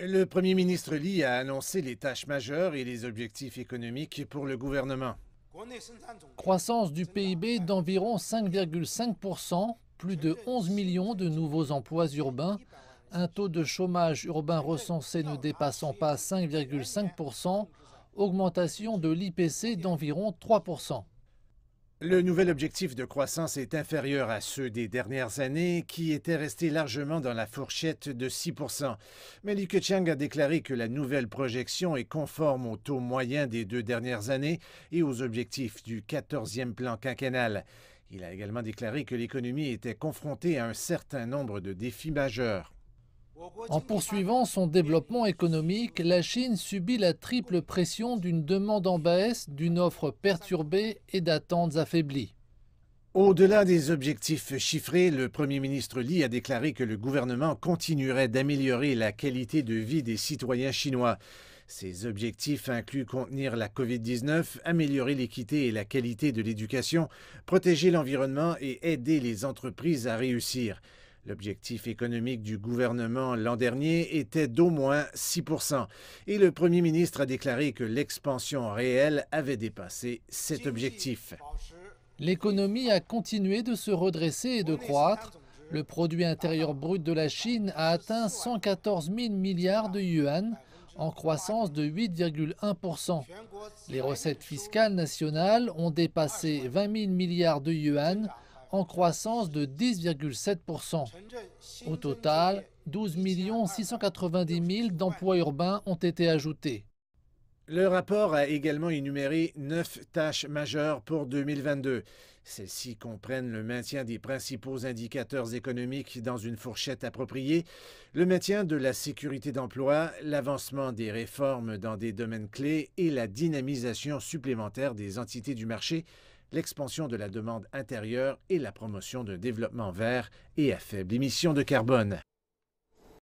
Le premier ministre Lee a annoncé les tâches majeures et les objectifs économiques pour le gouvernement. Croissance du PIB d'environ 5,5 plus de 11 millions de nouveaux emplois urbains, un taux de chômage urbain recensé ne dépassant pas 5,5 augmentation de l'IPC d'environ 3 le nouvel objectif de croissance est inférieur à ceux des dernières années, qui étaient restés largement dans la fourchette de 6 Mais Li Keqiang a déclaré que la nouvelle projection est conforme au taux moyen des deux dernières années et aux objectifs du 14e plan quinquennal. Il a également déclaré que l'économie était confrontée à un certain nombre de défis majeurs. En poursuivant son développement économique, la Chine subit la triple pression d'une demande en baisse, d'une offre perturbée et d'attentes affaiblies. Au-delà des objectifs chiffrés, le Premier ministre Li a déclaré que le gouvernement continuerait d'améliorer la qualité de vie des citoyens chinois. Ces objectifs incluent contenir la COVID-19, améliorer l'équité et la qualité de l'éducation, protéger l'environnement et aider les entreprises à réussir. L'objectif économique du gouvernement l'an dernier était d'au moins 6 et le premier ministre a déclaré que l'expansion réelle avait dépassé cet objectif. L'économie a continué de se redresser et de croître. Le produit intérieur brut de la Chine a atteint 114 000 milliards de yuan, en croissance de 8,1%. Les recettes fiscales nationales ont dépassé 20 000 milliards de yuan, en croissance de 10,7%. Au total, 12 690 000 d'emplois urbains ont été ajoutés. Le rapport a également énuméré neuf tâches majeures pour 2022. Celles-ci comprennent le maintien des principaux indicateurs économiques dans une fourchette appropriée, le maintien de la sécurité d'emploi, l'avancement des réformes dans des domaines clés et la dynamisation supplémentaire des entités du marché, l'expansion de la demande intérieure et la promotion d'un développement vert et à faible émission de carbone.